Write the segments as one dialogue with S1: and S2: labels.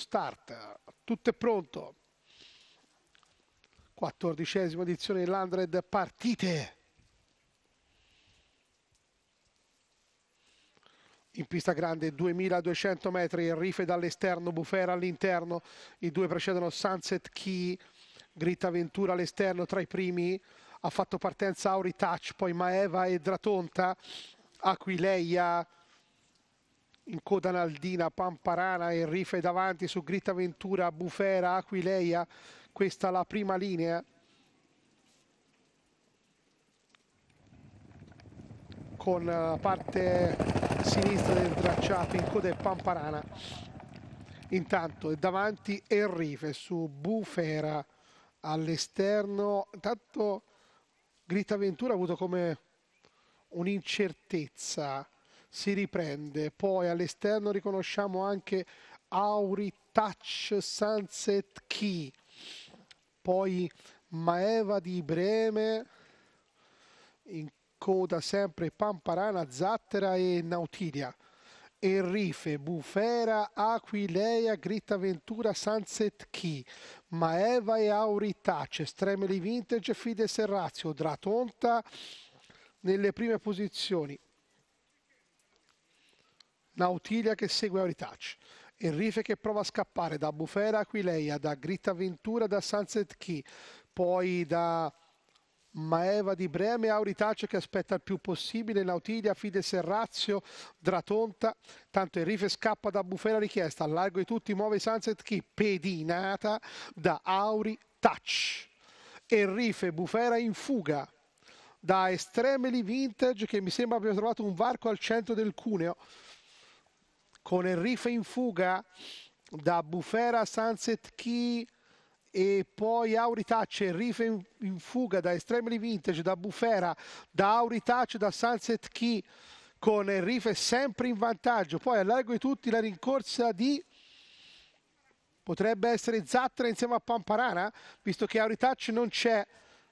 S1: Start, tutto è pronto. Quattordicesima edizione dell'Andred partite. in pista grande 2200 metri, Rife dall'esterno, Bufera all'interno, i due precedono Sunset Key, Gritta Ventura all'esterno tra i primi, ha fatto partenza Auri Touch, poi Maeva e Dratonta, Aquileia in coda Naldina, Pamparana e Rife davanti su Gritta Ventura, Bufera, Aquileia, questa la prima linea. Con la eh, parte sinistra del tracciato in coda è Pamparana. Intanto è davanti Enrife su Bufera all'esterno. Intanto Gritta Ventura ha avuto come un'incertezza si riprende. Poi all'esterno riconosciamo anche Auri Touch Sunset Key. Poi Maeva di Breme in coda sempre Pamparana, Zattera e Nautilia. Enrife, Bufera, Aquileia, Gritta Ventura, Sunset Key, Maeva e Auritace, Stremeli Vintage, Fide Serrazio, Dratonta nelle prime posizioni. Nautilia che segue Auritach, Enrife che prova a scappare da Bufera Aquileia, da Gritta Ventura, da Sunset Key, poi da Maeva di Breme, Auritace che aspetta il più possibile, Nautilia, Fide Serrazio, Dratonta, tanto Enrife scappa da Bufera richiesta, al largo di tutti muove Sunset Key, pedinata da Auri Touch. Enrife Bufera in fuga da Estremely Vintage che mi sembra abbia trovato un varco al centro del cuneo con Enrife in fuga da Bufera Sunset Key e poi Auritacce, Rife in, in, fuga da Extremely Vintage, da Bufera, da Auritacce, da Sunset Key con Rife sempre in vantaggio. Poi a largo di tutti la rincorsa di... Potrebbe essere Zattera insieme a Pamparana, visto che Auritacce non c'è.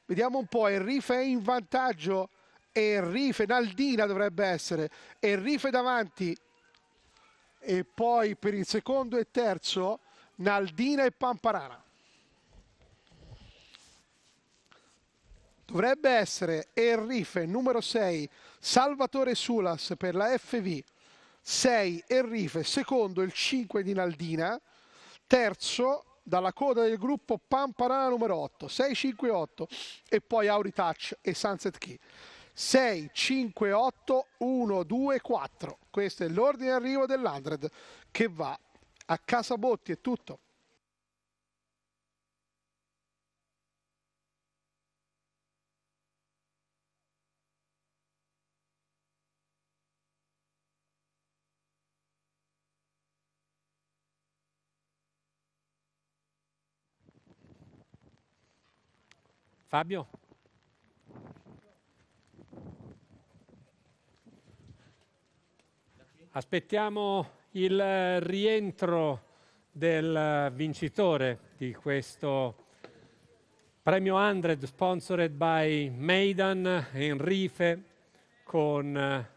S1: Vediamo un po', Enrife è in vantaggio. Enrife, Naldina dovrebbe essere. Enrife davanti, e poi per il secondo e terzo Naldina e Pamparana. Dovrebbe essere Enrife numero 6, Salvatore Sulas per la FV, 6 Enrife, secondo il 5 di Naldina, terzo dalla coda del gruppo Pamparana numero 8, 6-5-8 e poi Auritouch e Sunset Key. 6, 5, 8, 1, 2, 4. Questo è l'ordine arrivo dell'Andred che va a casa Botti, è tutto. Fabio? Aspettiamo il rientro del vincitore di questo premio 100 sponsored by Maidan Enrife con